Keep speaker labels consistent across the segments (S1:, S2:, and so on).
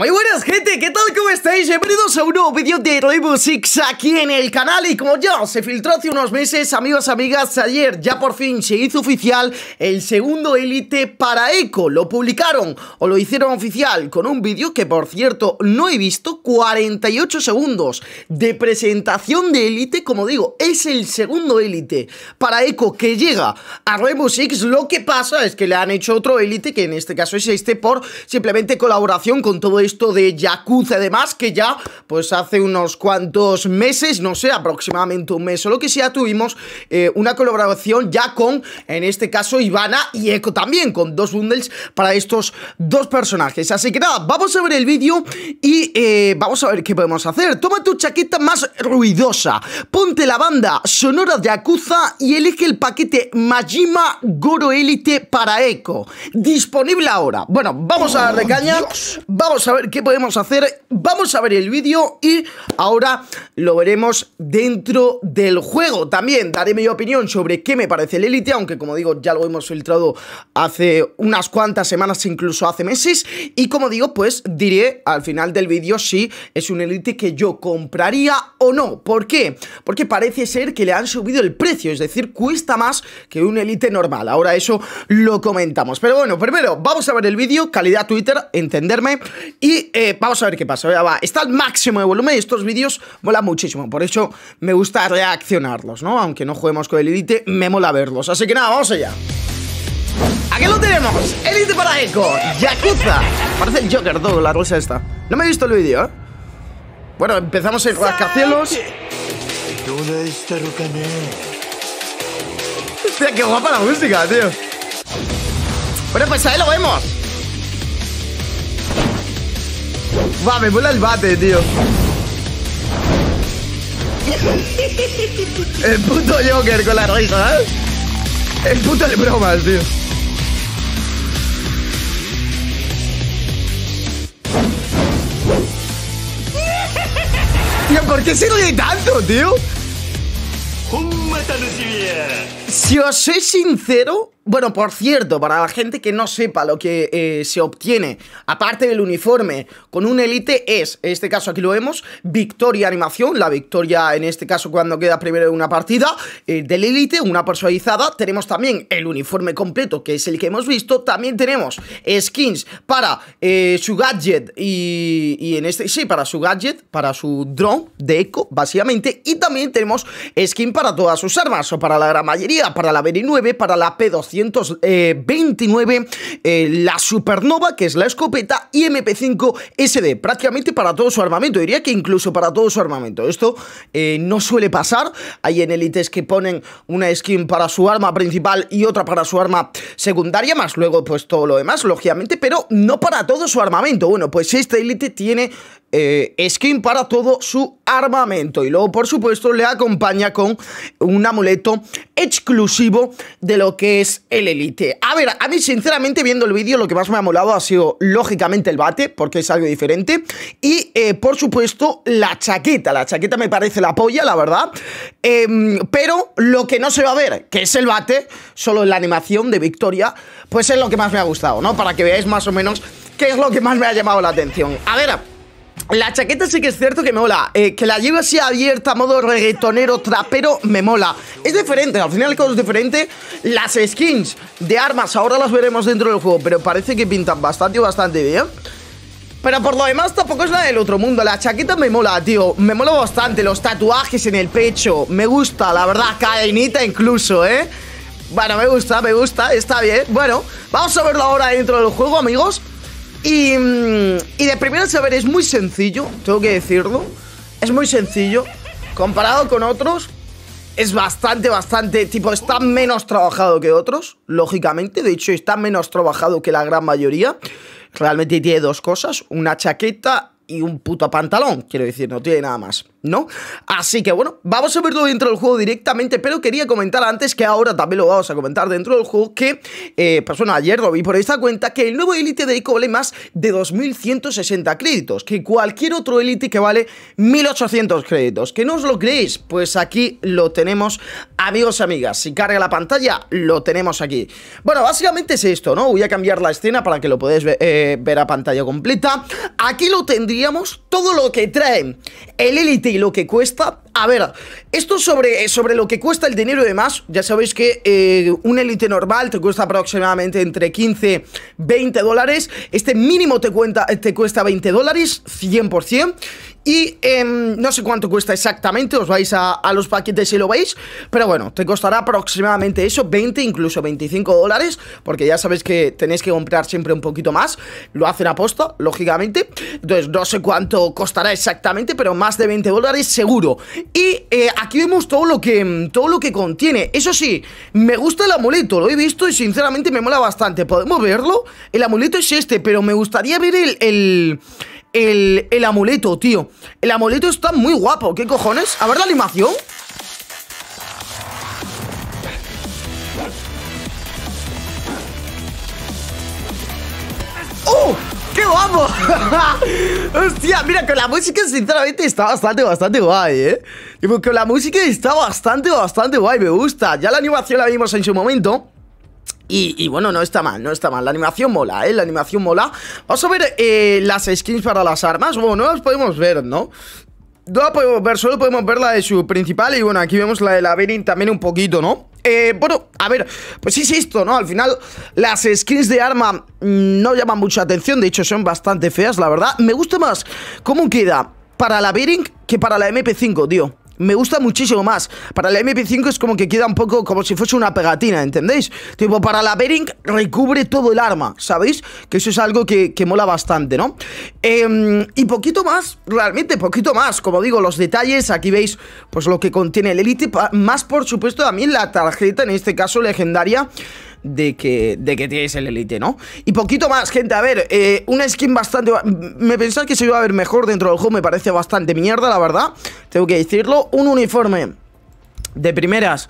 S1: Muy buenas gente, ¿qué tal? ¿Cómo estáis? Bienvenidos a un nuevo vídeo de Rainbow Six aquí en el canal Y como ya se filtró hace unos meses, amigos, amigas, ayer ya por fin se hizo oficial el segundo Elite para Echo Lo publicaron o lo hicieron oficial con un vídeo que por cierto no he visto 48 segundos de presentación de Elite Como digo, es el segundo Elite para Echo que llega a Rainbow Six Lo que pasa es que le han hecho otro Elite que en este caso es este por simplemente colaboración con todo el esto de Yakuza además, que ya, pues hace unos cuantos meses, no sé, aproximadamente un mes o lo que sea, tuvimos eh, una colaboración ya con, en este caso, Ivana y Echo también, con dos bundles para estos dos personajes. Así que nada, vamos a ver el vídeo y eh, vamos a ver qué podemos hacer. Toma tu chaqueta más ruidosa, ponte la banda sonora de Yakuza y elige el paquete Majima Goro Elite para Echo. Disponible ahora. Bueno, vamos a darle oh, caña, vamos a ver qué podemos hacer. Vamos a ver el vídeo y ahora lo veremos dentro del juego. También daré mi opinión sobre qué me parece el Elite, aunque como digo, ya lo hemos filtrado hace unas cuantas semanas, incluso hace meses. Y como digo, pues diré al final del vídeo si es un Elite que yo compraría o no. ¿Por qué? Porque parece ser que le han subido el precio, es decir, cuesta más que un Elite normal. Ahora eso lo comentamos. Pero bueno, primero vamos a ver el vídeo, calidad Twitter, entenderme y eh, vamos a ver qué pasa. va, está al máximo de volumen y estos vídeos molan muchísimo. Por eso me gusta reaccionarlos, ¿no? Aunque no juguemos con el Elite, me mola verlos. Así que nada, vamos allá. Aquí lo tenemos. Elite para Echo. Yakuza. Parece el Joker todo, la rosa esta. No me he visto el vídeo, ¿eh? Bueno, empezamos en rascacielos. Hostia, qué guapa la música, tío. Bueno, pues ahí lo vemos. Va, me mola el bate, tío. El puto Joker con la risa, ¿eh? El puto de bromas, tío. Tío, ¿por qué se ríe tanto, tío? Si os soy sincero, bueno, por cierto, para la gente que no sepa lo que eh, se obtiene, aparte del uniforme, con un elite es, en este caso aquí lo vemos, victoria animación, la victoria en este caso cuando queda primero en una partida eh, del elite, una personalizada, tenemos también el uniforme completo, que es el que hemos visto, también tenemos skins para eh, su gadget y, y, en este, sí, para su gadget, para su drone de eco, básicamente, y también tenemos skin para todas sus armas, o para la gran mayoría para la b 9 para la P229, eh, eh, la Supernova, que es la escopeta, y MP5 SD, prácticamente para todo su armamento, diría que incluso para todo su armamento. Esto eh, no suele pasar, hay en élites que ponen una skin para su arma principal y otra para su arma secundaria, más luego pues todo lo demás, lógicamente, pero no para todo su armamento. Bueno, pues esta élite tiene skin para todo su armamento y luego por supuesto le acompaña con un amuleto Edge exclusivo de lo que es el Elite. A ver, a mí sinceramente viendo el vídeo lo que más me ha molado ha sido lógicamente el bate, porque es algo diferente, y eh, por supuesto la chaqueta. La chaqueta me parece la polla, la verdad, em, pero lo que no se va a ver, que es el bate, solo en la animación de Victoria, pues es lo que más me ha gustado, ¿no? Para que veáis más o menos qué es lo que más me ha llamado la atención. A ver... La chaqueta sí que es cierto que me mola. Eh, que la lleve así abierta, modo reggaetonero, trapero, me mola. Es diferente, al final color es diferente. Las skins de armas ahora las veremos dentro del juego, pero parece que pintan bastante, bastante bien. Pero por lo demás tampoco es la del otro mundo. La chaqueta me mola, tío. Me mola bastante. Los tatuajes en el pecho. Me gusta, la verdad. Cadenita incluso, ¿eh? Bueno, me gusta, me gusta. Está bien. Bueno, vamos a verlo ahora dentro del juego, amigos. Mm, y, de primera saber es muy sencillo, tengo que decirlo. Es muy sencillo. Comparado con otros, es bastante, bastante, tipo, está menos trabajado que otros, lógicamente. De hecho, está menos trabajado que la gran mayoría. Realmente tiene dos cosas, una chaqueta y un puto pantalón, quiero decir, no tiene nada más. ¿no? Así que bueno, vamos a verlo dentro del juego directamente, pero quería comentar antes que ahora también lo vamos a comentar dentro del juego que, eh, pues ayer lo vi por esta cuenta que el nuevo Elite de Eco vale más de 2160 créditos, que cualquier otro Elite que vale 1800 créditos, que no os lo creéis, pues aquí lo tenemos, amigos y amigas, si carga la pantalla, lo tenemos aquí. Bueno, básicamente es esto, ¿no? Voy a cambiar la escena para que lo podáis eh, ver, a pantalla completa. Aquí lo tendríamos todo lo que trae el Elite y lo que cuesta. A ver, esto sobre, sobre lo que cuesta el dinero y demás, ya sabéis que eh, un élite normal te cuesta aproximadamente entre 15, 20 dólares. Este mínimo te, cuenta, te cuesta 20 dólares, 100%. Y em, no sé cuánto cuesta exactamente, os vais a, los paquetes si lo veis, pero bueno, te costará aproximadamente eso, 20, incluso 25 dólares, porque ya sabéis que tenéis que comprar siempre un poquito más, lo hacen a posta, lógicamente, entonces no sé cuánto costará exactamente, pero más de 20 dólares seguro. Y eh, aquí vemos todo lo, que, em, todo lo que contiene, eso sí, me gusta el amuleto, lo he visto y sinceramente me mola bastante, podemos verlo, el amuleto es este, pero me gustaría ver el el, amuleto, tío El amuleto está muy guapo, ¿qué cojones? A ver la animación ¡Oh! ¡Qué guapo! Hostia, mira, con la música sinceramente está bastante, bastante guay, ¿eh? Y con la música está bastante, bastante guay, me gusta Ya la animación la vimos en su momento y, bueno, no está mal, no está mal. La animación mola, ¿eh? La animación mola. Vamos a ver eh, las skins para las armas. Bueno, no las podemos ver, ¿no? No la podemos ver, solo podemos ver la de su principal Y bueno, aquí vemos la de la Bering también un poquito, ¿no? Eh, bueno, a ver, pues sí es esto, ¿no? Al final las skins de arma mm, no llaman mucha atención De hecho son bastante feas, la verdad Me gusta más cómo queda para la Bering que para la MP5, tío me gusta muchísimo más. Para la MP5 es como que queda un poco como si fuese una pegatina, ¿entendéis? Tipo, para la Bering recubre todo el arma, ¿sabéis? Que eso es algo que, que mola bastante, ¿no? Em, y poquito más, realmente poquito más. Como digo, los detalles, aquí veis pues lo que contiene el Elite, más por supuesto también la tarjeta, en este caso legendaria de que, de que tienes el Elite, ¿no? Y poquito más, gente, a ver, eh, una skin bastante... Me pensaba que se iba a ver mejor dentro del juego, me parece bastante mierda, la verdad, tengo que decirlo. Un uniforme de primeras,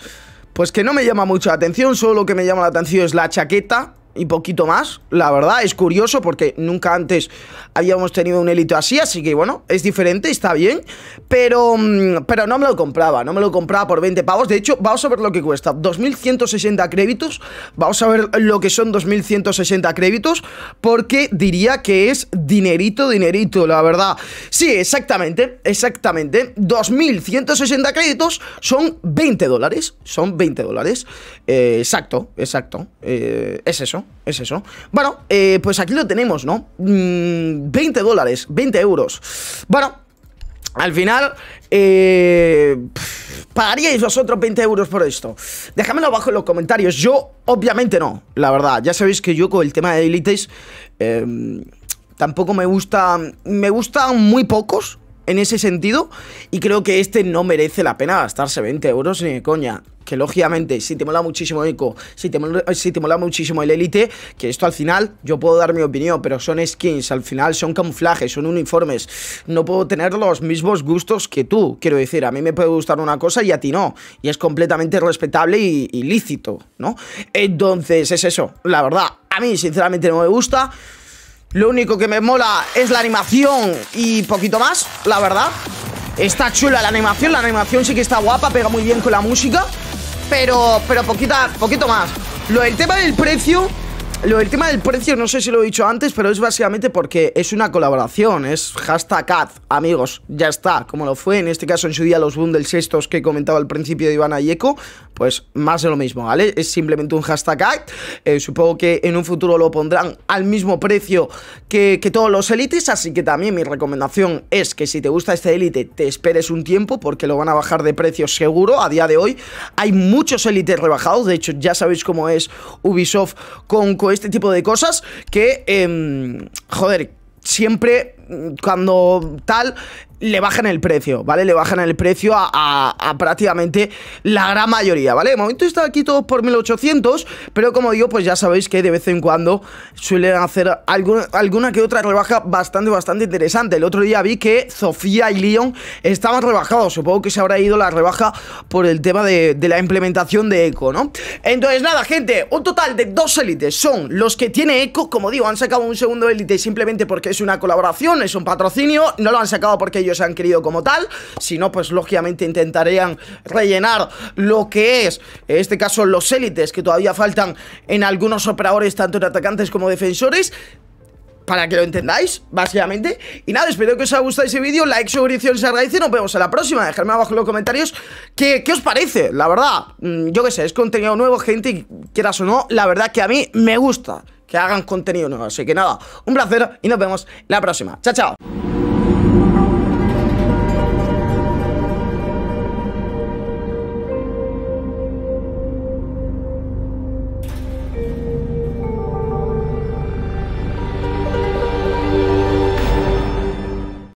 S1: pues que no me llama mucho la atención, solo lo que me llama la atención es la chaqueta, y poquito más. La verdad, es curioso porque nunca antes habíamos tenido un élito así, así que bueno, es diferente, está bien. Pero, mm, pero no me lo compraba, no me lo compraba por 20 pavos. De hecho, vamos a ver lo que cuesta. 2.160 créditos. Vamos a ver lo que son 2.160 créditos porque diría que es dinerito, dinerito, la verdad. Sí, exactamente, exactamente. 2.160 créditos son 20 dólares. Son 20 dólares. Eh, exacto, exacto. Eh, es eso es eso. Bueno, eh, pues aquí lo tenemos, ¿no? 20 mm, dólares, 20 euros. Bueno, al final, eh, ¿pagaríais vosotros 20 euros por esto? Déjamelo abajo en los comentarios. Yo, obviamente, no, la verdad. Ya sabéis que yo con el tema de élites. Eh, tampoco me gusta. Me gustan muy pocos en ese sentido. Y creo que este no merece la pena gastarse 20 euros ni de coña. Que lógicamente, si te mola muchísimo Eco, si te mola, muchísimo el Elite, que esto al final, yo puedo dar mi opinión, pero son skins, al final son camuflajes, son uniformes. No puedo tener los mismos gustos que tú. Quiero decir, a mí me puede gustar una cosa y a ti no. Y es completamente respetable y, ilícito, lícito, ¿no? Entonces, es eso. La verdad, a mí sinceramente no me gusta. Lo único que me mola es la animación y poquito más, la verdad. Está chula la animación, la animación sí que está guapa, pega muy bien con la música, pero, pero poquita, poquito más. Lo del tema del precio, lo del tema del precio, no sé si lo he dicho antes, pero es básicamente porque es una colaboración, es hashtag ad, amigos, ya está, como lo fue en este caso en su día los bundles estos que comentaba al principio de Ivana y Eco, pues más de lo mismo, ¿vale? Es simplemente un hashtag ad, eh, supongo que en un futuro lo pondrán al mismo precio que, que todos los élites, así que también mi recomendación es que si te gusta este élite te esperes un tiempo porque lo van a bajar de precio seguro, a día de hoy hay muchos élites rebajados, de hecho ya sabéis cómo es Ubisoft con este tipo de cosas que, em, joder, siempre cuando tal, le bajan el precio, ¿vale? Le bajan el precio a, prácticamente la gran mayoría, ¿vale? De momento está aquí todos por 1800, pero como digo, pues ya sabéis que de vez en cuando suelen hacer alguna, alguna que otra rebaja bastante, bastante interesante. El otro día vi que Sofía y Leon estaban rebajados, supongo que se habrá ido la rebaja por el tema de, la implementación de Eco, ¿no? Entonces, nada, gente, un total de dos élites son los que tiene Eco, como digo, han sacado un segundo élite simplemente porque es una colaboración es un patrocinio, no lo han sacado porque ellos han querido como tal, sino pues lógicamente intentarían rellenar lo que es, en este caso los élites que todavía faltan en algunos operadores, tanto en atacantes como defensores, para que lo entendáis, básicamente. Y nada, espero que os haya gustado ese vídeo. Like, suscripción se agradece. Nos vemos en la próxima. Dejadme abajo en los comentarios qué, qué os parece. La verdad, mm, yo qué sé, es contenido nuevo, gente, quieras o no. La verdad que a mí me gusta que hagan contenido nuevo. Así que nada, un placer y nos vemos la próxima. Chao, chao.